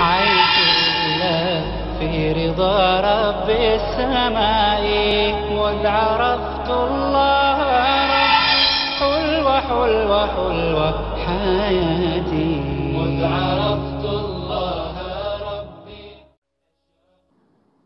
عيش في رضا رب السماء مذ عرفت الله حلوة حلوة حلوة حياتي مذ عرفت الله ربي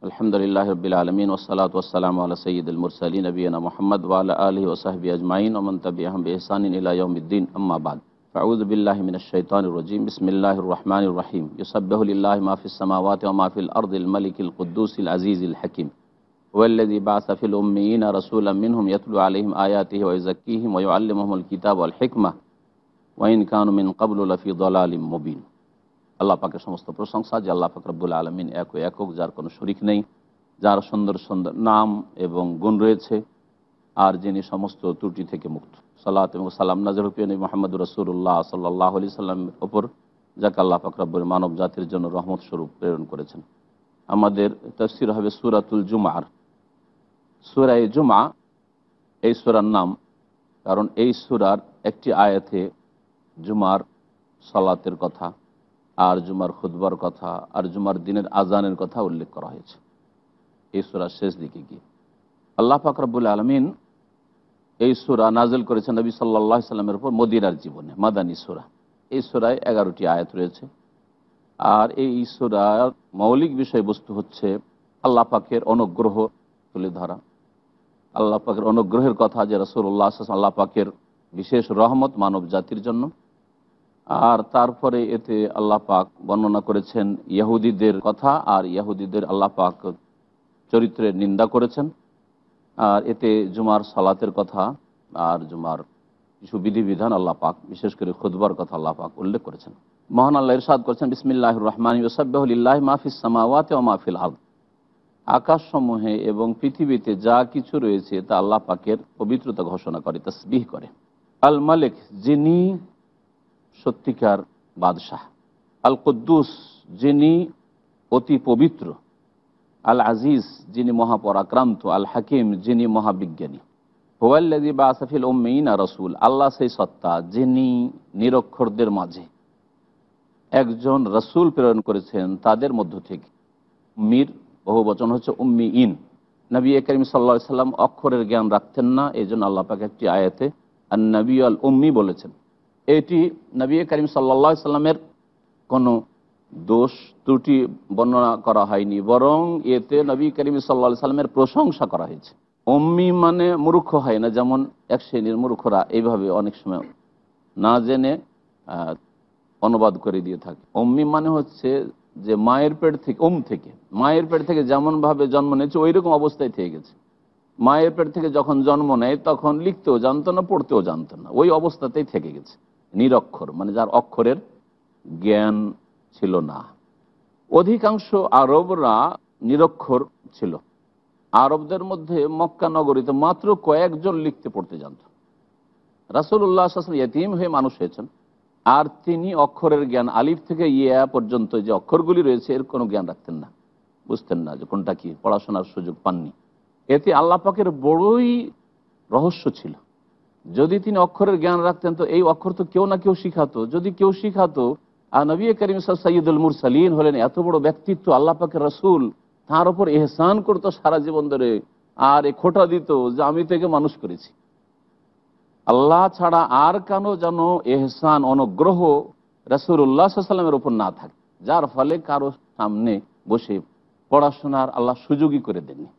الحمد لله رب العالمين والصلاة والسلام على سيد المرسلين نبينا محمد وعلى آله وصحبه أجمعين ومن تبعهم بإحسان إلى يوم الدين أما بعد ফাউজবিল্লাহ মিনশাইতান রজিম বিসমিল্লাহ রহমান রহিম ইউসবাহুল্লাহ মাহফিস সামাওয়াত মাহফিল আর্দিল মালিকিল কুদ্দুসিল আজিজিল হাকিম ওয়াল্লাযী বাআসা ফিল উম্মিয়িনা রাসূলাম মিনহুম ইয়াতলু আলাইহিম আয়াতিহি ওয়া ইয়াযাক্কিহিম ওয়া ইউআল্লিমুহুমুল কিতাব ওয়াল হিকমা ওয়া ইন কানু মিন ক্বাবলু লাফি দালালিম মুবিন আল্লাহ পাকের সমস্ত প্রশংসা যে আল্লাহ পাক রব্বুল আলামিন এক একক যার কোনো শরিক নেই যার সুন্দর সুন্দর নাম এবং গুণ রয়েছে আর যিনি সমস্ত ত্রুটি থেকে মুক্ত সালাত এবং সালাম নাজর হুপিয়ন মোহাম্মদ রসুল্লাহ সাল্লাহ আলি সাল্লামের ওপর যাকে আল্লাহ ফাকরাবুল মানব জাতির জন্য রহমত স্বরূপ প্রেরণ করেছেন আমাদের তফসির হবে সুরাতুল জুমার সুরাই জুমা এই সুরার নাম কারণ এই সুরার একটি আয়াতে জুমার সালাতের কথা আর জুমার খুদবার কথা আর জুমার দিনের আজানের কথা উল্লেখ করা হয়েছে এই সুরার শেষ দিকে গিয়ে আল্লাহ ফাকরাবুল আলমিন এই সুরা নাজেল করেছেন নবী সাল্লাহ সাল্লামের উপর মদিনার জীবনে মাদানী সুরা এই সুরায় এগারোটি আয়াত রয়েছে আর এই সুরার মৌলিক বিষয়বস্তু হচ্ছে আল্লাহ পাকের অনুগ্রহ তুলে ধরা আল্লাহ পাকের অনুগ্রহের কথা যে রসুল্লাহ আল্লাহ পাকের বিশেষ রহমত মানব জাতির জন্য আর তারপরে এতে আল্লাহ পাক বর্ণনা করেছেন ইয়াহুদিদের কথা আর ইয়াহুদিদের আল্লাহ পাক চরিত্রের নিন্দা করেছেন আর এতে জুমার সালাতের কথা আর জুমার কিছু বিধিবিধান আল্লাহ পাক বিশেষ করে খুদবার কথা আল্লাহ পাক উল্লেখ করেছেন মহান আল্লাহ ইরশাদ করেছেন বিসমিল্লাহ রহমান ইউসবাহ মাহফিস সামাওয়াতে ও মাহফিল আকাশ আকাশসমূহে এবং পৃথিবীতে যা কিছু রয়েছে তা আল্লাহ পাকের পবিত্রতা ঘোষণা করে তসবিহ করে আল মালিক যিনি সত্যিকার বাদশাহ আল কুদ্দুস যিনি অতি পবিত্র আল আজিজ যিনি মহাপরাক্রান্ত আল হাকিম যিনি মহাবিজ্ঞানী হোয়াল্লাদি বা আসাফিল ওম্মিনা রসুল আল্লাহ সেই সত্তা যিনি নিরক্ষরদের মাঝে একজন রসুল প্রেরণ করেছেন তাদের মধ্য থেকে মির বহু বচন হচ্ছে উম্মি ইন নবী করিম সাল্লা সাল্লাম অক্ষরের জ্ঞান রাখতেন না এই জন্য পাক একটি আয়াতে আর নবী আল উম্মি বলেছেন এটি নবী করিম সাল্লা সাল্লামের কোনো দোষ ত্রুটি বর্ণনা করা হয়নি বরং এতে নবী করিম সাল্লা সাল্লামের প্রশংসা করা হয়েছে অম্মি মানে মূর্খ হয় না যেমন এক শ্রেণীর মূর্খরা এইভাবে অনেক সময় না জেনে অনুবাদ করে দিয়ে থাকে অম্মি মানে হচ্ছে যে মায়ের পেট থেকে ওম থেকে মায়ের পেট থেকে যেমনভাবে জন্ম নিয়েছে ওই রকম অবস্থায় থেকে গেছে মায়ের পেট থেকে যখন জন্ম নেয় তখন লিখতেও জানতো না পড়তেও জানতো না ওই অবস্থাতেই থেকে গেছে নিরক্ষর মানে যার অক্ষরের জ্ঞান ছিল না অধিকাংশ আরবরা নিরক্ষর ছিল আরবদের মধ্যে মক্কা নগরীতে মাত্র কয়েকজন লিখতে পড়তে জানত রাসুল্লাহ আসলাম ইয়তিম হয়ে মানুষ হয়েছেন আর তিনি অক্ষরের জ্ঞান আলিফ থেকে ইয়া পর্যন্ত যে অক্ষরগুলি রয়েছে এর কোনো জ্ঞান রাখতেন না বুঝতেন না যে কোনটা কি পড়াশোনার সুযোগ পাননি এতে আল্লাপাকের বড়ই রহস্য ছিল যদি তিনি অক্ষরের জ্ঞান রাখতেন তো এই অক্ষর তো কেউ না কেউ শিখাতো যদি কেউ শিখাতো আর নবী করিম সৈয়দুল মুরসালিন হলেন এত বড় ব্যক্তিত্ব আল্লাহ পাকে রসুল তার ওপর এহসান করতো সারা জীবন ধরে আর এ খোটা দিত যে আমি থেকে মানুষ করেছি আল্লাহ ছাড়া আর কেন যেন এহসান অনুগ্রহ রসুল রসুল্লাহ সাল্লামের ওপর না থাকে যার ফলে কারো সামনে বসে পড়াশোনার আল্লাহ সুযোগই করে দেননি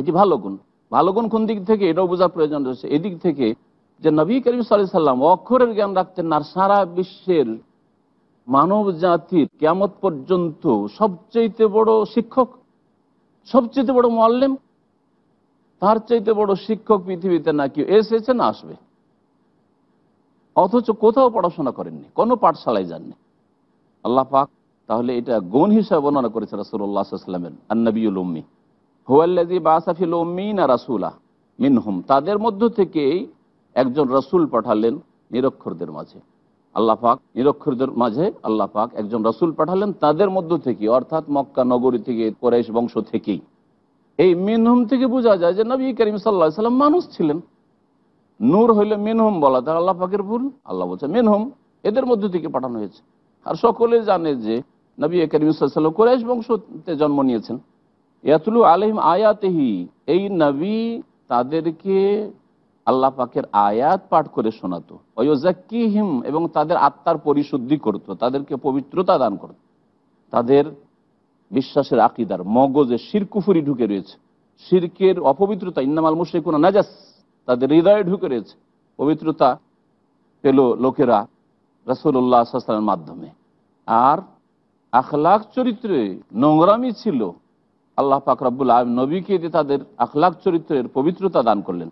এটি ভালো গুণ ভালো গুণ কোন দিক থেকে এটাও বোঝার প্রয়োজন রয়েছে এদিক থেকে যে নবী করিম সাল্লাহ সাল্লাম অক্ষরের জ্ঞান রাখতেন না সারা বিশ্বের মানব জাতির কেমত পর্যন্ত সবচেয়েতে বড় শিক্ষক সবচেয়ে বড় মোয়াল্লেম তার চাইতে বড় শিক্ষক পৃথিবীতে না কি এসেছে না আসবে অথচ কোথাও পড়াশোনা করেননি কোনো পাঠশালায় যাননি আল্লাহ পাক তাহলে এটা গুণ হিসাবে বর্ণনা করেছে রাসুল্লাহামের আন্নবিউল উম্মি হুয়াল্লাজি বাসাফিল না রাসুলা মিনহুম তাদের মধ্য থেকেই একজন রাসুল পাঠালেন নিরক্ষরদের মাঝে আল্লাহ পাক নিরক্ষরদের মাঝে আল্লাহ পাক একজন রসুল পাঠালেন তাদের মধ্য থেকে অর্থাৎ মক্কা নগরী থেকে কোরাইশ বংশ থেকেই এই মিনহুম থেকে বোঝা যায় যে নবী করিম সাল্লাহ সাল্লাম মানুষ ছিলেন নূর হইলে মিনহুম বলা তার আল্লাহ পাকের ভুল আল্লাহ বলছে মিনহুম এদের মধ্য থেকে পাঠানো হয়েছে আর সকলে জানে যে নবী করিম সাল্লাম কোরাইশ বংশতে জন্ম নিয়েছেন ইয়াতুলু আলহিম আয়াতেহি এই নবী তাদেরকে আল্লাহ পাকের আয়াত পাঠ করে শোনাতো অয়োজাকিহিম এবং তাদের আত্মার পরিশুদ্ধি করত তাদেরকে পবিত্রতা দান করত তাদের বিশ্বাসের আকিদার মগজে শিরকুফুরি ঢুকে রয়েছে শিরকের অপবিত্রতা ইন্নামাল মুশরিকুন নাজাস তাদের হৃদয়ে ঢুকে রয়েছে পবিত্রতা পেল লোকেরা রসুল্লাহ আসালামের মাধ্যমে আর আখলাখ চরিত্রে নোংরামি ছিল আল্লাহ পাক রব্বুল নবীকে দিয়ে তাদের আখলাখ চরিত্রের পবিত্রতা দান করলেন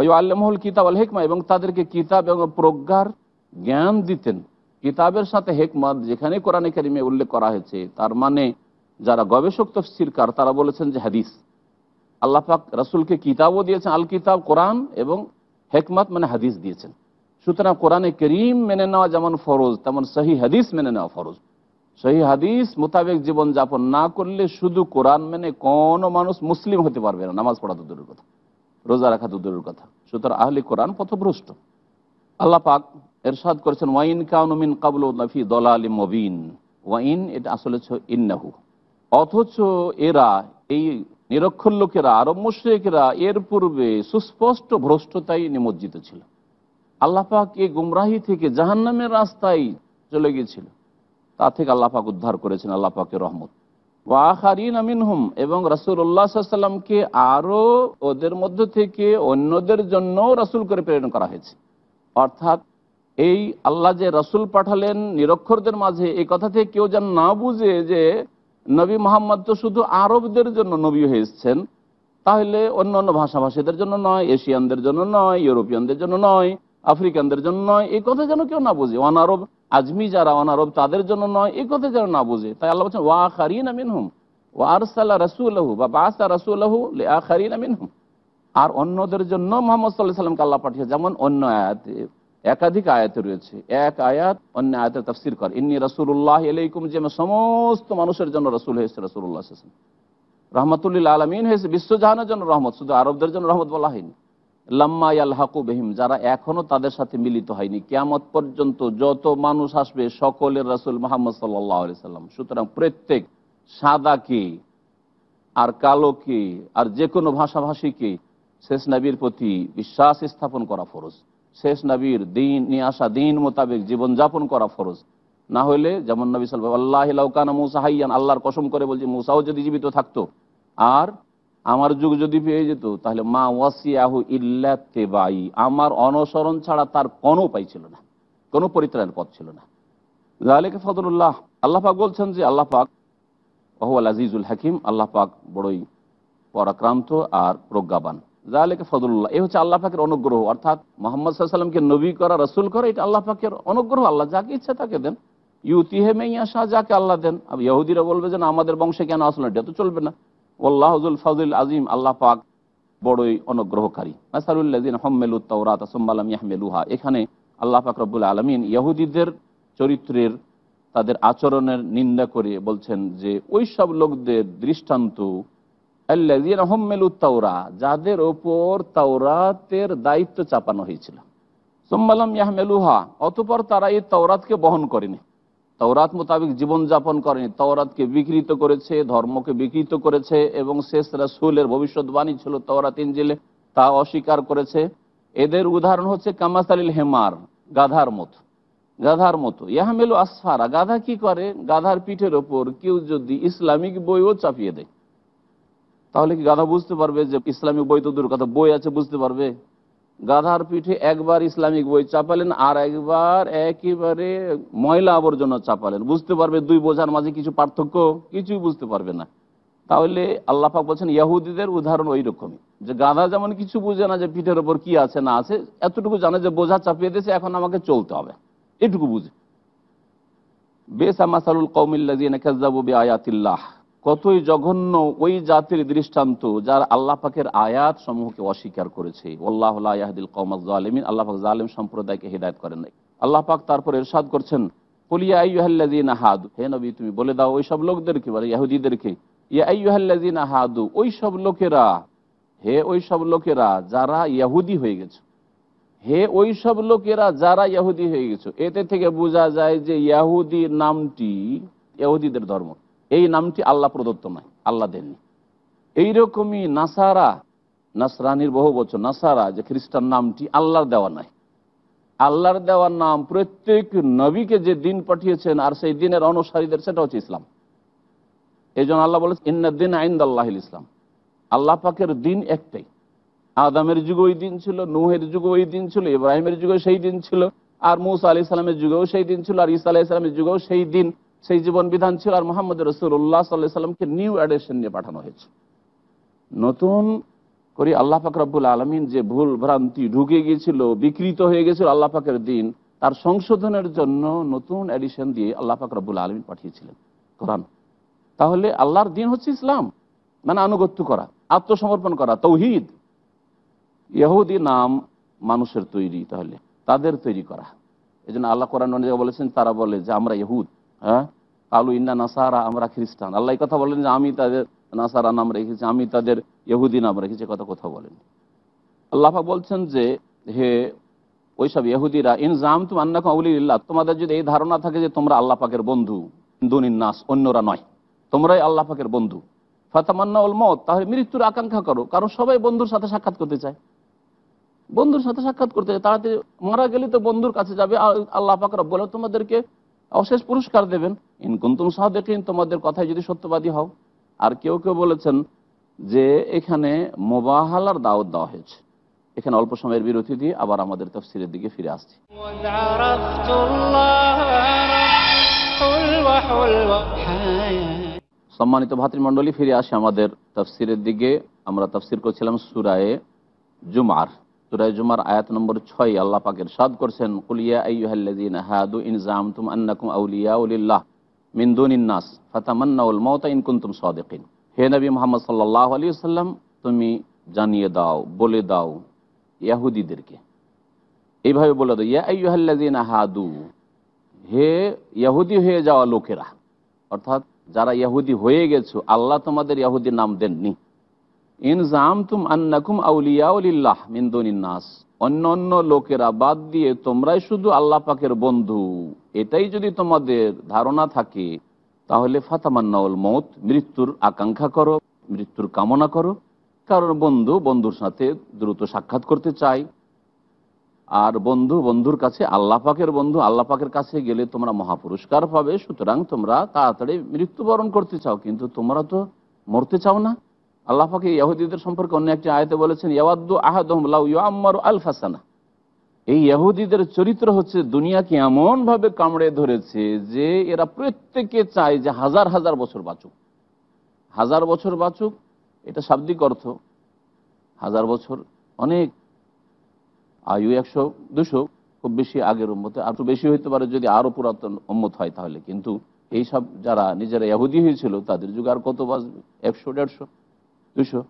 ওই আল্লামহুল কিতাব আল হেকমা এবং তাদেরকে কিতাব এবং প্রজ্ঞার জ্ঞান দিতেন কিতাবের সাথে হেকমত যেখানে কোরআন একাডেমি উল্লেখ করা হয়েছে তার মানে যারা গবেষক তফসিরকার তারা বলেছেন যে হাদিস আল্লাপাক রসুলকে কিতাবও দিয়েছেন আল কিতাব কোরআন এবং হেকমত মানে হাদিস দিয়েছেন সুতরাং কোরআনে করিম মেনে নেওয়া যেমন ফরজ তেমন সহি হাদিস মেনে নেওয়া ফরজ সহি হাদিস মোতাবেক জীবনযাপন না করলে শুধু কোরআন মেনে কোনো মানুষ মুসলিম হতে পারবে না নামাজ পড়া তো দূরের কথা রোজা রাখা তো দূরের কথা সুতরাং আহলে কোরআন পথভ্রষ্ট আল্লাহ পাক এরশাদ করেছেন ওয়াইন কাউনমিন কাবুল নাফি দলা আলী মবিন ওয়াইন এটা আসলে ইন্নাহু অথচ এরা এই নিরক্ষর লোকেরা আরব মুশ্রেকেরা এর পূর্বে সুস্পষ্ট ভ্রষ্টতায় নিমজ্জিত ছিল আল্লাপাক এই গুমরাহি থেকে জাহান্নামের রাস্তায় চলে গিয়েছিল তা থেকে আল্লাপাক উদ্ধার করেছেন আল্লাপাকের রহমত ওয়াহারিন মিনহুম এবং রাসুল্লাহ সাল্লামকে আরও ওদের মধ্য থেকে অন্যদের জন্য রাসুল করে প্রেরণ করা হয়েছে অর্থাৎ এই আল্লাহ যে রাসুল পাঠালেন নিরক্ষরদের মাঝে এই কথা থেকে কেউ যেন না বুঝে যে নবী মোহাম্মদ তো শুধু আরবদের জন্য নবী হয়েছেন তাহলে অন্য অন্য ভাষাভাষীদের জন্য নয় এশিয়ানদের জন্য নয় ইউরোপিয়ানদের জন্য নয় আফ্রিকানদের জন্য নয় এই কথা যেন কেউ না বুঝে ওয়ান আরব আজমি যারা অনারব তাদের জন্য নয় এ কথা যেন না বুঝে তাই আল্লাহ বলছেন ওয়া খারিন আমিন হুম ওয়া আরসাল্লা রসুল্লাহু বা বাসা রসুল্লাহু আ খারিন আমিন হুম আর অন্যদের জন্য মোহাম্মদ সাল্লাহ সাল্লামকে আল্লাহ পাঠিয়ে যেমন অন্য আয়াতে একাধিক আয়াতে রয়েছে এক আয়াত অন্য আয়াতের তফসির কর ইন্নি রসুল্লাহ আলাইকুম যে সমস্ত মানুষের জন্য রসুল হয়েছে রসুল্লাহ রহমতুল্লিল আলমিন হয়েছে বিশ্বজাহানের জন্য রহমত শুধু আরবদের জন্য রহমত বলা হয়নি লাম্মা হাকু বেহিম যারা এখনো তাদের সাথে মিলিত হয়নি কেয়ামত পর্যন্ত যত মানুষ আসবে সকলের রাসুল মোহাম্মদ সাল্লাহ সাল্লাম সুতরাং প্রত্যেক সাদা কি আর কালো কি আর যে কোনো ভাষাভাষীকে শেষ নবীর প্রতি বিশ্বাস স্থাপন করা ফরজ শেষ নবীর দিন নিয়ে আসা দিন মোতাবেক জীবনযাপন করা ফরজ না হলে যেমন নবী সাল্লাহ আল্লাহ কানা মুসা আল্লাহর কসম করে বলছি মুসাও যদি জীবিত থাকতো আর আমার যুগ যদি পেয়ে যেত তাহলে মা ওয়াসিয়াহু ইল্লা তেবাই আমার অনসরণ ছাড়া তার কোনো উপায় ছিল না কোনো পরিত্রাণের পথ ছিল না জালেকে ফদরুল্লাহ আল্লাহ পাক বলছেন যে আল্লাহ পাক আজিজুল হাকিম আল্লাহ পাক বড়ই পরাক্রান্ত আর প্রজ্ঞাবান জালেকে ফদুল্লাহ এ হচ্ছে আল্লাহ পাকের অনুগ্রহ অর্থাৎ মোহাম্মদ সাল্লামকে নবী করা রসুল করা এটা আল্লাহ পাকের অনুগ্রহ আল্লাহ যাকে ইচ্ছা তাকে দেন ইউতিহে মেইয়া শাহ যাকে আল্লাহ দেন ইহুদিরা বলবে যে আমাদের বংশে কেন আসলো এটা তো চলবে না ওল্লাহুল ফাজুল আজিম আল্লাহ পাক বড়ই অনুগ্রহকারী মাসারুল্লাদিন হম্মেলু তৌরাত আসম্বালাম ইয়াহমেলুহা এখানে আল্লাহ পাক রব্বুল আলমিন ইয়াহুদিদের চরিত্রের তাদের আচরণের নিন্দা করে বলছেন যে ওই সব লোকদের দৃষ্টান্ত আল্লাদিন হম্মেলু তাওরা যাদের ওপর তাওরাতের দায়িত্ব চাপানো হয়েছিল সোম্বালাম ইয়াহমেলুহা অতপর তারা এই তাওরাতকে বহন করেনি তওরাত মোতাবেক জীবনযাপন করেনি তওরাতকে বিকৃত করেছে ধর্মকে বিকৃত করেছে এবং শেষ রাসুলের ভবিষ্যৎবাণী ছিল তওরাত ইঞ্জিলে তা অস্বীকার করেছে এদের উদাহরণ হচ্ছে কামাসালিল হেমার গাধার মতো গাধার মতো ইয়াহামেল আসফারা গাধা কি করে গাধার পিঠের ওপর কেউ যদি ইসলামিক বইও চাপিয়ে দেয় তাহলে কি গাধা বুঝতে পারবে যে ইসলামিক বই তো দূর কথা বই আছে বুঝতে পারবে গাধার পিঠে একবার ইসলামিক বই চাপালেন আর একবার একেবারে ময়লা আবর্জনা চাপালেন বুঝতে পারবে দুই বোঝার মাঝে কিছু পার্থক্য কিছুই বুঝতে পারবে না তাহলে আল্লাহাক বলছেন ইয়াহুদিদের উদাহরণ ওই রকমই যে গাধা যেমন কিছু বুঝে না যে পিঠের ওপর কি আছে না আছে এতটুকু জানে যে বোঝা চাপিয়ে দিয়েছে এখন আমাকে চলতে হবে এটুকু বুঝে বেসামাসারুল আয়াতিল্লাহ কতই জঘন্য ওই জাতির দৃষ্টান্ত যার আল্লাহ পাকের আয়াত সমূহকে অস্বীকার করেছে ওল্লাহদিল কৌমাজ আলমিন আল্লাহ পাক জালিম সম্প্রদায়কে হৃদায়ত করেন নাই আল্লাহ পাক তারপর এরশাদ করছেন পলিয়াইহ্লাজিন হাদ হে নবী তুমি বলে দাও ওই সব লোকদেরকে মানে ইয়াহুদিদেরকে ইয়াইহ্লাজিন হাদু ওই সব লোকেরা হে ওই সব লোকেরা যারা ইয়াহুদি হয়ে গেছে হে ওই সব লোকেরা যারা ইয়াহুদি হয়ে গেছে এতে থেকে বোঝা যায় যে ইয়াহুদি নামটি ইয়াহুদিদের ধর্ম এই নামটি আল্লাহ প্রদত্ত নয় আল্লাহ দেননি এইরকমই নাসারা নাসরানির বহু বছর নাসারা যে খ্রিস্টান নামটি আল্লাহর দেওয়া নয় আল্লাহর দেওয়ার নাম প্রত্যেক নবীকে যে দিন পাঠিয়েছেন আর সেই দিনের অনুসারীদের সেটা হচ্ছে ইসলাম এই জন্য আল্লাহ বলেছে ইন্নদিন আইন্দ আল্লাহ ইসলাম আল্লাহ পাকের দিন একটাই আদামের যুগে ওই দিন ছিল নুহের যুগে ওই দিন ছিল ইব্রাহিমের যুগে সেই দিন ছিল আর মুসা আলি ইসলামের যুগেও সেই দিন ছিল আর ইসা আলাহ ইসলামের যুগেও সেই দিন সেই জীবন বিধান ছিল আর মোহাম্মদ রসুল্লাহ সাল্লাহ সাল্লামকে নিউ অ্যাডেশন নিয়ে পাঠানো হয়েছে নতুন করে আল্লাহ পাক রব্বুল আলমিন যে ভুল ভ্রান্তি ঢুকে গিয়েছিল বিকৃত হয়ে গেছিল আল্লাহ পাকের দিন তার সংশোধনের জন্য নতুন অ্যাডিশন দিয়ে আল্লাহ পাক রব্বুল আলমিন পাঠিয়েছিলেন কোরআন তাহলে আল্লাহর দিন হচ্ছে ইসলাম মানে আনুগত্য করা আত্মসমর্পণ করা তৌহিদ ইহুদি নাম মানুষের তৈরি তাহলে তাদের তৈরি করা এই জন্য আল্লাহ কোরআন বলেছেন তারা বলে যে আমরা ইহুদ হ্যাঁ? ইন্না নাসারা আমরা খ্রিস্টান আল্লাহ কথা বলেন যে আমি তাদের নাসারা নাম রেখেছি আমি তাদের ইহুদি নাম রেখেছি কথা কথা বলেন বলছেন যে হে ওইসব ইহুদিরা ইন জাম তোমাদের যদি এই ধারণা থাকে যে তোমরা আল্লাহ পাকের বন্ধু নাস অন্যরা নয় তোমরাই আল্লাহ পাকের বন্ধু ফাতামান্না উল মত তাহলে মৃত্যুর আকাঙ্ক্ষা করো কারণ সবাই বন্ধুর সাথে সাক্ষাৎ করতে চায় বন্ধুর সাথে সাক্ষাৎ করতে চায় তাড়াতাড়ি মারা গেলে তো বন্ধুর কাছে যাবে আল্লাহ পাক বলে তোমাদেরকে অশেষ পুরস্কার দেবেন ইনকুন্তুম সাদেকিন তোমাদের কথায় যদি সত্যবাদী হও আর কেউ কেউ বলেছেন যে এখানে মোবাহালার দাওয়াত দেওয়া হয়েছে এখানে অল্প সময়ের বিরতি দিয়ে আবার আমাদের তফসিলের দিকে ফিরে আসছি সম্মানিত ভাতৃমণ্ডলী ফিরে আসে আমাদের তফসিরের দিকে আমরা তফসির করছিলাম সুরায়ে জুমার সুরাই জুমার আয়াত নম্বর ছয় আল্লাহ পাকের সাদ করছেন কুলিয়া আইহাল্লাদিন হাদু ইনজাম তুম আন্নাকুম আউলিয়া উলিল্লাহ মিন্দুনিন্নাস ফাতামান্নাউল মমতা ইনকুন্তুম সদেকিন হে নবী মোহাম্মদ সাল্লাহ আলী সাল্লাম তুমি জানিয়ে দাও বলে দাও ইয়াহুদিদেরকে এইভাবে বলে দাও ইয়া আইহাল্লাদিন হাদু হে ইয়াহুদি হয়ে যাওয়া লোকেরা অর্থাৎ যারা ইয়াহুদি হয়ে গেছো আল্লাহ তোমাদের ইয়াহুদি নাম দেননি ইন জামতুম আন্নাকুম আউলিয়াউলিল্লাহ মিন্দুনিন্নাস অন্য অন্য লোকেরা বাদ দিয়ে তোমরাই শুধু আল্লাহ পাকের বন্ধু এটাই যদি তোমাদের ধারণা থাকে তাহলে ফাতামান্নাউল মত মৃত্যুর আকাঙ্ক্ষা করো মৃত্যুর কামনা করো কারণ বন্ধু বন্ধুর সাথে দ্রুত সাক্ষাৎ করতে চাই আর বন্ধু বন্ধুর কাছে আল্লাহ পাকের বন্ধু আল্লাহ পাকের কাছে গেলে তোমরা মহাপুরস্কার পাবে সুতরাং তোমরা তাড়াতাড়ি মৃত্যুবরণ করতে চাও কিন্তু তোমরা তো মরতে চাও না আল্লাহ পাকে ইয়াহুদীদের সম্পর্কে অন্য একটি আয়তে বলেছেন ইয়াবাদ্দু আহাদ আল ফাসানা এই ইহুদিদের চরিত্র হচ্ছে দুনিয়াকে এমনভাবে কামড়ে ধরেছে যে এরা প্রত্যেকে চায় যে হাজার হাজার বছর বাঁচুক হাজার বছর বাঁচুক এটা শাব্দিক অর্থ হাজার বছর অনেক আয়ু একশো দুশো খুব বেশি আগের উম্মতে আরো বেশি হইতে পারে যদি আরো পুরাতন উন্মত হয় তাহলে কিন্তু এইসব যারা নিজেরা ইহুদি হয়েছিল তাদের যুগ আর কত বাঁচবে একশো দেড়শো দুশো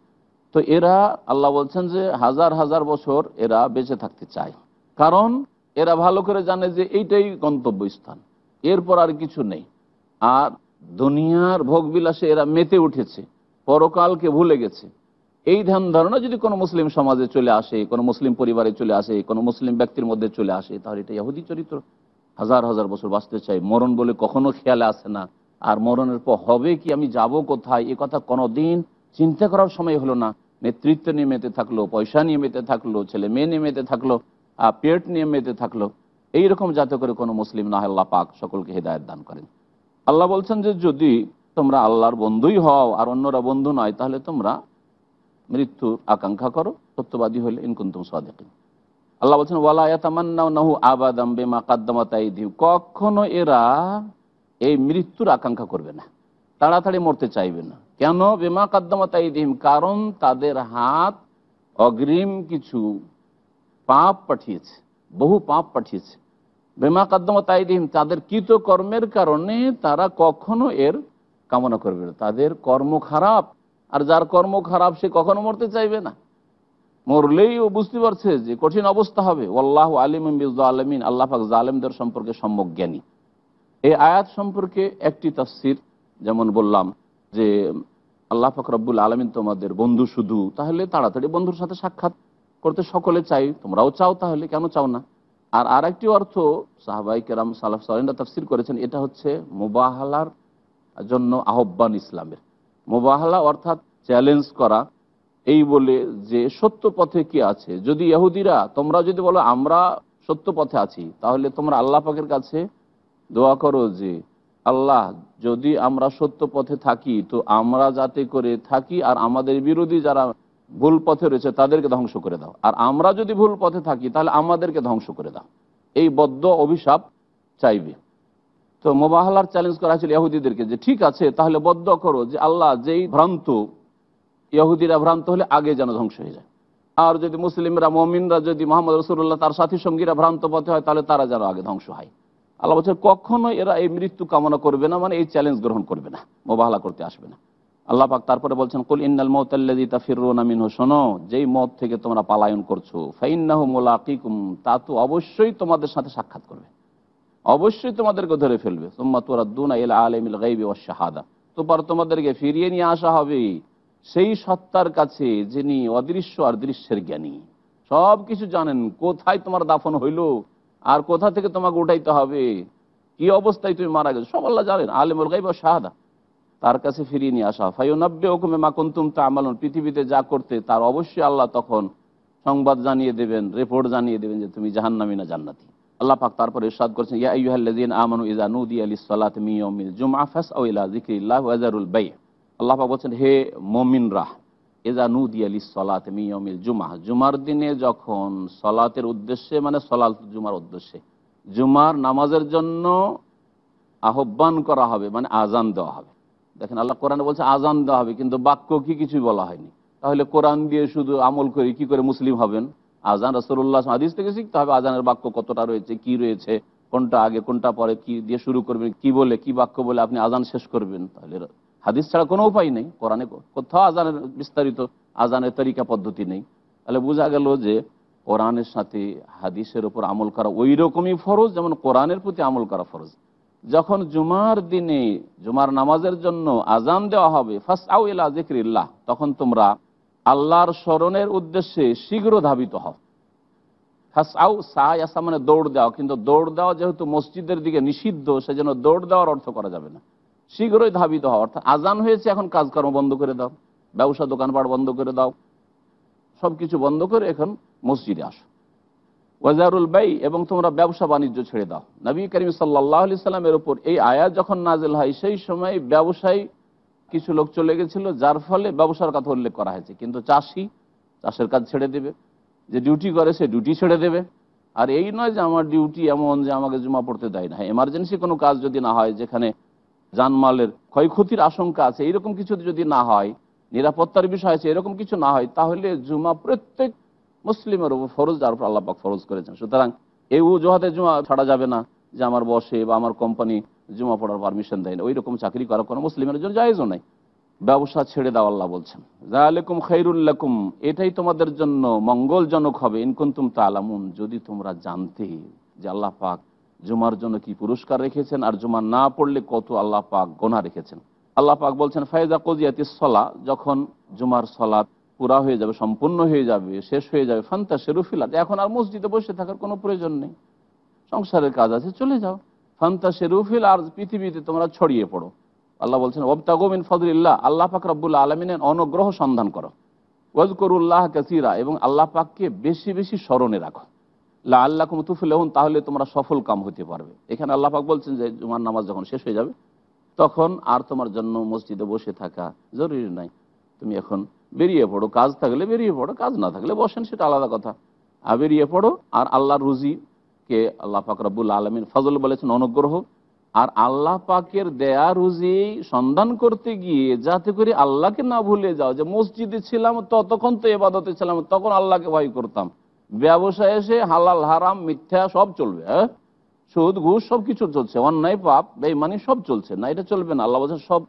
তো এরা আল্লাহ বলছেন যে হাজার হাজার বছর এরা বেঁচে থাকতে চায় কারণ এরা ভালো করে জানে যে এইটাই গন্তব্য স্থান এরপর আর কিছু নেই আর দুনিয়ার ভোগ বিলাসে এরা মেতে উঠেছে পরকালকে ভুলে গেছে এই ধ্যান ধারণা যদি কোনো মুসলিম সমাজে চলে আসে কোনো মুসলিম পরিবারে চলে আসে কোনো মুসলিম ব্যক্তির মধ্যে চলে আসে তাহলে এটা ইহুদি চরিত্র হাজার হাজার বছর বাঁচতে চাই মরণ বলে কখনো খেয়ালে আসে না আর মরণের পর হবে কি আমি যাব কোথায় এ কথা কোনোদিন চিন্তা করার সময় হলো না নেতৃত্ব নিয়ে মেতে থাকলো পয়সা নিয়ে মেতে থাকলো ছেলে মেয়ে নিয়ে মেতে থাকলো আর পেট নিয়ে মেতে থাকলো এইরকম যাতে করে কোনো মুসলিম না আল্লাহ পাক সকলকে হেদায়ত দান করেন আল্লাহ বলছেন যে যদি তোমরা আল্লাহর বন্ধুই হও আর অন্যরা বন্ধু নয় তাহলে তোমরা মৃত্যুর আকাঙ্ক্ষা করো সত্যবাদী হলে ইনকুন্তুম সাদেকিন আল্লাহ বলছেন ওয়ালাহু আবাদাম বেমা কাদ্দামাতাই কখনো এরা এই মৃত্যুর আকাঙ্ক্ষা করবে না তাড়াতাড়ি মরতে চাইবে না কেন বেমা কাদ্দামাতাই কারণ তাদের হাত অগ্রিম কিছু পাপ পাঠিয়েছে বহু পাপ পাঠিয়েছে বেমা কাদ্দামাতাই দিহিম তাদের কৃতকর্মের কারণে তারা কখনো এর কামনা করবে না তাদের কর্ম খারাপ আর যার কর্ম খারাপ সে কখনো মরতে চাইবে না মরলেই ও বুঝতে পারছে যে কঠিন অবস্থা হবে ওল্লাহ আলিম আলমিন আল্লাহ জালেমদের সম্পর্কে সম্যক জ্ঞানী এই আয়াত সম্পর্কে একটি তফসির যেমন বললাম যে আল্লাহ ফকরাবুল আলমিন তোমাদের বন্ধু শুধু তাহলে তাড়াতাড়ি বন্ধুর সাথে সাক্ষাৎ করতে সকলে চাই তোমরাও চাও তাহলে কেন চাও না আর আর একটি অর্থ সাহাবাই কেরাম সালাফ সালিনা তাফসির করেছেন এটা হচ্ছে মোবাহালার জন্য আহ্বান ইসলামের মোবাহালা অর্থাৎ চ্যালেঞ্জ করা এই বলে যে সত্য পথে কি আছে যদি ইহুদিরা তোমরা যদি বলো আমরা সত্য পথে আছি তাহলে তোমরা আল্লাহ পাকের কাছে দোয়া করো যে আল্লাহ যদি আমরা সত্য পথে থাকি তো আমরা যাতে করে থাকি আর আমাদের বিরোধী যারা ভুল পথে রয়েছে তাদেরকে ধ্বংস করে দাও আর আমরা যদি ভুল পথে থাকি তাহলে আমাদেরকে ধ্বংস করে দাও এই বদ্ধ অভিশাপ চাইবে তো মোবাহলার চ্যালেঞ্জ করা হয়েছিল ইহুদিদেরকে যে ঠিক আছে তাহলে বদ্ধ করো যে আল্লাহ যেই ভ্রান্ত ইহুদিরা ভ্রান্ত হলে আগে যেন ধ্বংস হয়ে যায় আর যদি মুসলিমরা মমিনরা যদি মোহাম্মদ রসুল্লাহ তার সাথী সঙ্গীরা ভ্রান্ত পথে হয় তাহলে তারা যেন আগে ধ্বংস হয় আল্লাহ বলছেন কখনো এরা এই মৃত্যু কামনা করবে না মানে এই চ্যালেঞ্জ গ্রহণ করবে না মোবাহলা করতে আসবে না আল্লাহ পাক তারপরে বলছেন কুল ইন্নাল মৌতাল্লাদি তাফিরুন মিনহু শুনো যেই মত থেকে তোমরা পলায়ন করছো ফাইন্নাহু মুলাকিকুম তা তো অবশ্যই তোমাদের সাথে সাক্ষাৎ করবে অবশ্যই তোমাদেরকে ধরে ফেলবে সুম্মা তোরা দুনা ইল আলমিল গাইবি ও শাহাদা তোবার তোমাদেরকে ফিরিয়ে নিয়ে আসা হবে সেই সত্তার কাছে যিনি অদৃশ্য আর দৃশ্যের জ্ঞানী সব কিছু জানেন কোথায় তোমার দাফন হইল আর কোথা থেকে তোমাকে উঠাইতে হবে কি অবস্থায় তুমি মারা গেছো সব আল্লাহ জানেন আলিমুল গাইব শাহাদা তার কাছে ফিরিয়ে নিয়ে আসা নব্বে হুকুমে মাকুন্তুম তা আমালন পৃথিবীতে যা করতে তার অবশ্যই আল্লাহ তখন সংবাদ জানিয়ে দেবেন রিপোর্ট জানিয়ে দেবেন যে তুমি জাহান্নামি না জান্নাতি আল্লাহ পাক তারপর ইরশাদ করছেন ইয়া আইয়ুহাল্লাযিনা আমানু ইযা নুদিয়া লিস-সালাত মিন ইয়াউমিল জুমআ ফাসআউ ইলা যিকরিল্লাহ ওয়া যারুল আল্লাহ পাক বলছেন হে মুমিনরা জুমার দিনে যখন সলাতের উদ্দেশ্যে মানে সলাল জুমার উদ্দেশ্যে জুমার নামাজের জন্য আহ্বান করা হবে মানে আজান দেওয়া হবে দেখেন আল্লাহ কোরআনে বলছে আজান দেওয়া হবে কিন্তু বাক্য কি কিছুই বলা হয়নি তাহলে কোরআন দিয়ে শুধু আমল করে কি করে মুসলিম হবেন আজান রসুল্লাহ আদিস থেকে শিখতে হবে আজানের বাক্য কতটা রয়েছে কি রয়েছে কোনটা আগে কোনটা পরে কি দিয়ে শুরু করবেন কি বলে কি বাক্য বলে আপনি আজান শেষ করবেন তাহলে হাদিস ছাড়া কোনো উপায় নেই কোরআনে কোথাও আজানের বিস্তারিত আজানের তরিকা পদ্ধতি নেই তাহলে বোঝা গেল যে কোরআনের সাথে হাদিসের ওপর আমল করা ওই রকমই ফরজ যেমন কোরআনের প্রতি আমল করা ফরজ যখন জুমার দিনে জুমার নামাজের জন্য আজান দেওয়া হবে ফার্স্ট আউ এলা জিক্রিল্লাহ তখন তোমরা আল্লাহর স্মরণের উদ্দেশ্যে শীঘ্র ধাবিত হও ফার্স্ট আউ সাহা মানে দৌড় দেওয়া কিন্তু দৌড় দেওয়া যেহেতু মসজিদের দিকে নিষিদ্ধ সেজন্য দৌড় দেওয়ার অর্থ করা যাবে না শীঘ্রই ধাবিত হওয়া অর্থাৎ আজান হয়েছে এখন কাজকর্ম বন্ধ করে দাও ব্যবসা দোকানপাট বন্ধ করে দাও সব কিছু বন্ধ করে এখন মসজিদে আসো ওয়াজারুল বাই এবং তোমরা ব্যবসা বাণিজ্য ছেড়ে দাও নবী করিম সাল্লাহ আলি সাল্লামের ওপর এই আয়া যখন নাজেল হয় সেই সময় ব্যবসায়ী কিছু লোক চলে গেছিল যার ফলে ব্যবসার কথা উল্লেখ করা হয়েছে কিন্তু চাষি চাষের কাজ ছেড়ে দেবে যে ডিউটি করে সে ডিউটি ছেড়ে দেবে আর এই নয় যে আমার ডিউটি এমন যে আমাকে জমা পড়তে দেয় না এমার্জেন্সি কোনো কাজ যদি না হয় যেখানে জানমালের ক্ষয়ক্ষতির আশঙ্কা আছে এরকম কিছু যদি না হয় নিরাপত্তার বিষয় আছে এরকম কিছু না হয় তাহলে জুমা প্রত্যেক মুসলিমের উপর ফরজ যার উপর আল্লাপাক ফরজ করেছেন সুতরাং এই অজুহাতে জুমা ছাড়া যাবে না যে আমার বসে বা আমার কোম্পানি জুমা পড়ার পারমিশন দেয় না ওই রকম চাকরি করার কোনো মুসলিমের জন্য জায়জও নাই ব্যবসা ছেড়ে দাও আল্লাহ বলছেন জায়ালেকুম খৈরুল্লাকুম এটাই তোমাদের জন্য মঙ্গলজনক হবে ইনকুন্তুম তালামুন যদি তোমরা জানতে যে আল্লাহ পাক জুমার জন্য কি পুরস্কার রেখেছেন আর জুমা না পড়লে কত আল্লাহ পাক গোনা রেখেছেন আল্লাহ পাক বলছেন ফায়দা কজিয়াতি সলা যখন জুমার সলা পুরা হয়ে যাবে সম্পূর্ণ হয়ে যাবে শেষ হয়ে যাবে ফান্তা শেরুফিলাত এখন আর মসজিদে বসে থাকার কোনো প্রয়োজন নেই সংসারের কাজ আছে চলে যাও ফান্তা শেরুফিল আর পৃথিবীতে তোমরা ছড়িয়ে পড়ো আল্লাহ বলছেন অবতা গোবিন ফজরুল্লাহ আল্লাহ পাক রব্বুল্লা আলমিনের অনুগ্রহ সন্ধান করো ওয়াজ করুল্লাহ কাসিরা এবং আল্লাহ পাককে বেশি বেশি স্মরণে রাখো লা আল্লাহ হন তাহলে তোমরা সফল কাম হতে পারবে এখানে আল্লাহাক বলছেন যে জুমার নামাজ যখন শেষ হয়ে যাবে তখন আর তোমার জন্য মসজিদে বসে থাকা জরুরি নাই তুমি এখন বেরিয়ে পড়ো কাজ থাকলে বেরিয়ে পড়ো কাজ না থাকলে বসেন সেটা আলাদা কথা আর বেরিয়ে পড়ো আর আল্লাহ রুজিকে আল্লাহ পাক রব্বুল আলমিন ফজল বলেছেন অনুগ্রহ আর আল্লাহ পাকের দেয়া রুজি সন্ধান করতে গিয়ে যাতে করে আল্লাহকে না ভুলে যাও যে মসজিদে ছিলাম ততক্ষণ তো এবাদতে ছিলাম তখন আল্লাহকে ভয় করতাম ব্যবসায় এসে হালাল হারাম মিথ্যা সব চলবে হ্যাঁ সুদ ঘুষ সব কিছু চলছে অন্যায় পাপ বেমানি সব চলছে না এটা চলবে না আল্লাহ বলছে সব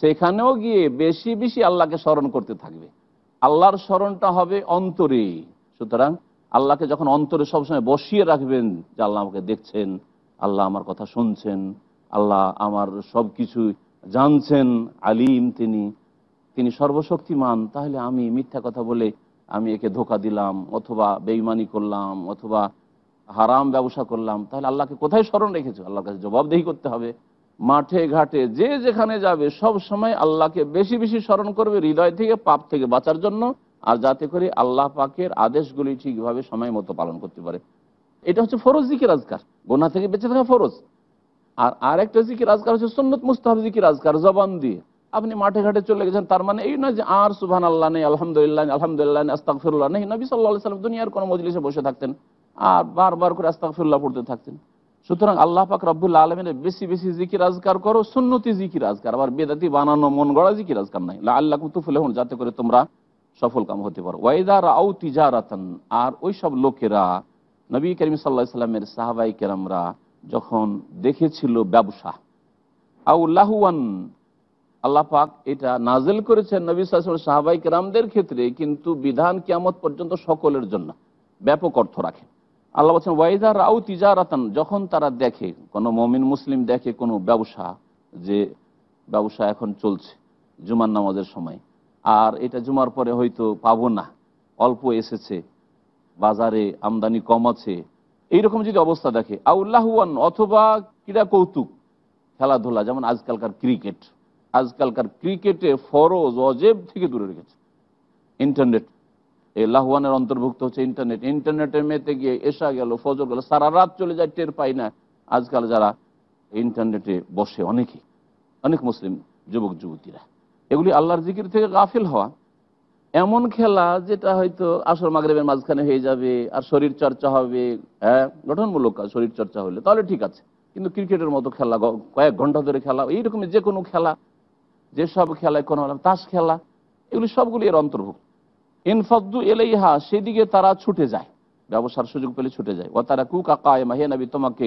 সেখানেও গিয়ে বেশি বেশি আল্লাহকে স্মরণ করতে থাকবে আল্লাহর স্মরণটা হবে অন্তরে সুতরাং আল্লাহকে যখন অন্তরে সবসময় বসিয়ে রাখবেন যে আল্লাহ আমাকে দেখছেন আল্লাহ আমার কথা শুনছেন আল্লাহ আমার সব কিছু জানছেন আলিম তিনি তিনি সর্বশক্তিমান তাহলে আমি মিথ্যা কথা বলে আমি একে ধোকা দিলাম অথবা বেইমানি করলাম অথবা হারাম ব্যবসা করলাম তাহলে আল্লাহকে কোথায় স্মরণ রেখেছো আল্লাহর কাছে জবাবদেহি করতে হবে মাঠে ঘাটে যে যেখানে যাবে সব সময় আল্লাহকে বেশি বেশি স্মরণ করবে হৃদয় থেকে পাপ থেকে বাঁচার জন্য আর যাতে করে আল্লাহ পাকের আদেশগুলি ঠিকভাবে সময় মতো পালন করতে পারে এটা হচ্ছে ফরজ জিকির আজকার গোনা থেকে বেঁচে থাকা ফরজ আর আরেকটা জিকির আজকার হচ্ছে সন্ন্যত মুস্তাহ জিকির আজকার জবান দিয়ে আপনি মাঠে ঘাটে চলে গেছেন তার মানে এই নয় যে আর সুবহান আল্লাহ নেই আলহামদুলিল্লাহ আলহামদুলিল্লাহ আস্তাকফিরুল্লাহ নেই নবী সাল্লাহ সাল্লাম দুনিয়ার কোনো মজলিসে বসে থাকতেন আর বারবার করে আস্তাকফিরুল্লাহ পড়তে থাকতেন সুতরাং আল্লাহ পাক রব্বুল্লা আলমিনের বেশি বেশি জিকির আজকার করো সুন্নতি জিকির আজকার আবার বেদাতি বানানো মন গড়া জিকির আজকার নাই আল্লাহ কুতুফুল হন যাতে করে তোমরা সফল কাম হতে পারো ওয়াইদার আউ তিজারাতান আর ওই সব লোকেরা নবী করিম সাল্লাহ সাল্লামের সাহাবাই কেরামরা যখন দেখেছিল ব্যবসা আউ লাহুয়ান আল্লাহ পাক এটা নাজেল করেছেন নবী সাল সাহাবাই রামদের ক্ষেত্রে কিন্তু বিধান কিয়ামত পর্যন্ত সকলের জন্য ব্যাপক অর্থ রাখে আল্লাহ বলছেন ওয়াইদা রাউ তিজারাতান যখন তারা দেখে কোনো মমিন মুসলিম দেখে কোনো ব্যবসা যে ব্যবসা এখন চলছে জুমার নামাজের সময় আর এটা জুমার পরে হয়তো পাবো না অল্প এসেছে বাজারে আমদানি কম আছে এইরকম যদি অবস্থা দেখে আউল্লাহওয়ান অথবা ক্রীড়া কৌতুক খেলাধুলা যেমন আজকালকার ক্রিকেট আজকালকার ক্রিকেটে ফরজ অজেব থেকে দূরে রেখেছে ইন্টারনেট এই লাহওয়ানের অন্তর্ভুক্ত হচ্ছে ইন্টারনেট ইন্টারনেটে মেতে গিয়ে এসা গেল ফজর গেল সারা রাত চলে যায় টের পাই না আজকাল যারা ইন্টারনেটে বসে অনেকে অনেক মুসলিম যুবক যুবতীরা এগুলি আল্লাহর জিকির থেকে গাফিল হওয়া এমন খেলা যেটা হয়তো আসর মাগরেবের মাঝখানে হয়ে যাবে আর শরীর চর্চা হবে হ্যাঁ গঠনমূলক কাজ শরীর চর্চা হলে তাহলে ঠিক আছে কিন্তু ক্রিকেটের মতো খেলা কয়েক ঘন্টা ধরে খেলা এইরকম যে কোনো খেলা যেসব খেলায় কোনো তাস খেলা এগুলি সবগুলি এর অন্তর্ভুক্ত ইনফদ্দু এলে ইহা সেদিকে তারা ছুটে যায় ব্যবসার সুযোগ পেলে ছুটে যায় ও তারা কু কাকায় মাহে নাবি তোমাকে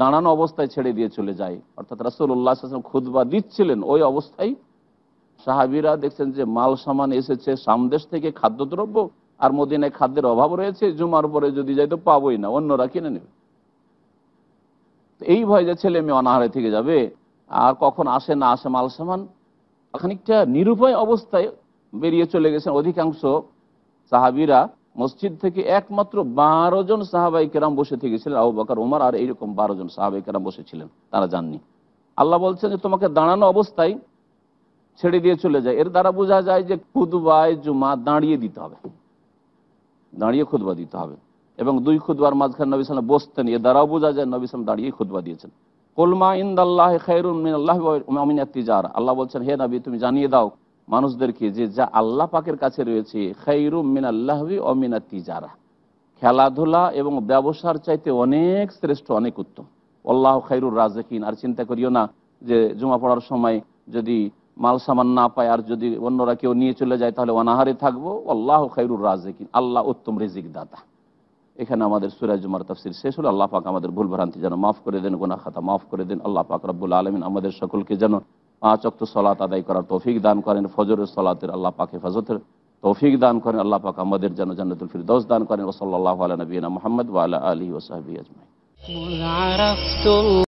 দাঁড়ানো অবস্থায় ছেড়ে দিয়ে চলে যায় অর্থাৎ রাসুল্লাহ খুদবা দিচ্ছিলেন ওই অবস্থায় সাহাবিরা দেখছেন যে মাল সামান এসেছে সামদেশ থেকে খাদ্যদ্রব্য আর মদিনায় খাদ্যের অভাব রয়েছে জুমার পরে যদি যাই তো পাবোই না অন্যরা কিনে নেবে এই ভয় যে ছেলে মেয়ে অনাহারে থেকে যাবে আর কখন আসে না আসে মাল সামান খানিকটা নিরুপায় অবস্থায় বেরিয়ে চলে গেছেন অধিকাংশ সাহাবিরা মসজিদ থেকে একমাত্র বারো জন সাহাবাই কেরাম বসে থেকেছিলেন আবু বাকর উমার আর এইরকম বারো জন সাহাবাই কেরাম বসেছিলেন তারা জাননি আল্লাহ বলছেন যে তোমাকে দাঁড়ানো অবস্থায় ছেড়ে দিয়ে চলে যায় এর দ্বারা বোঝা যায় যে খুদবায় জুমা দাঁড়িয়ে দিতে হবে দাঁড়িয়ে খুদবা দিতে হবে এবং দুই খুদবার মাঝখানে নবী সালাম বসতেন এর দ্বারাও বোঝা যায় নবী সালাম দাঁড়িয়ে খুদবা দিয়েছেন কলমা ইন্দাল্লাহ খায়রুন মিন আল্লাহ মিন তিজার আল্লাহ বলছেন হে নাবি তুমি জানিয়ে দাও মানুষদেরকে যে যা আল্লাহ পাকের কাছে রয়েছে খাইরুম মিন আল্লাহবি অমিনা তিজারা খেলাধুলা এবং ব্যবসার চাইতে অনেক শ্রেষ্ঠ অনেক উত্তম আল্লাহ খাইরুর রাজাকিন আর চিন্তা করিও না যে জুমা পড়ার সময় যদি মাল সামান না পায় আর যদি অন্যরা কেউ নিয়ে চলে যায় তাহলে অনাহারে থাকবো আল্লাহ খাইরুর রাজেকিন আল্লাহ উত্তম রিজিক দাতা এখানে আমাদের সুরাজ জুমার তাফসির শেষ হলো আল্লাহ পাক আমাদের ভুল ভ্রান্তি যেন মাফ করে দেন গোনা খাতা মাফ করে দেন আল্লাহ পাক রব্বুল আলমিন আমাদের সকলকে যেন পাঁচ অক্ত সলাত আদায় করার তৌফিক দান করেন ফজরের সলাতের আল্লাহ পাক হেফাজতের তৌফিক দান করেন আল্লাহ পাক আমাদের যেন ফির দোষ দান করেন ওসল্লাহ আল্লাহ নবীনা মোহাম্মদ ওয়ালা আলী ওসাহাবি আজমাই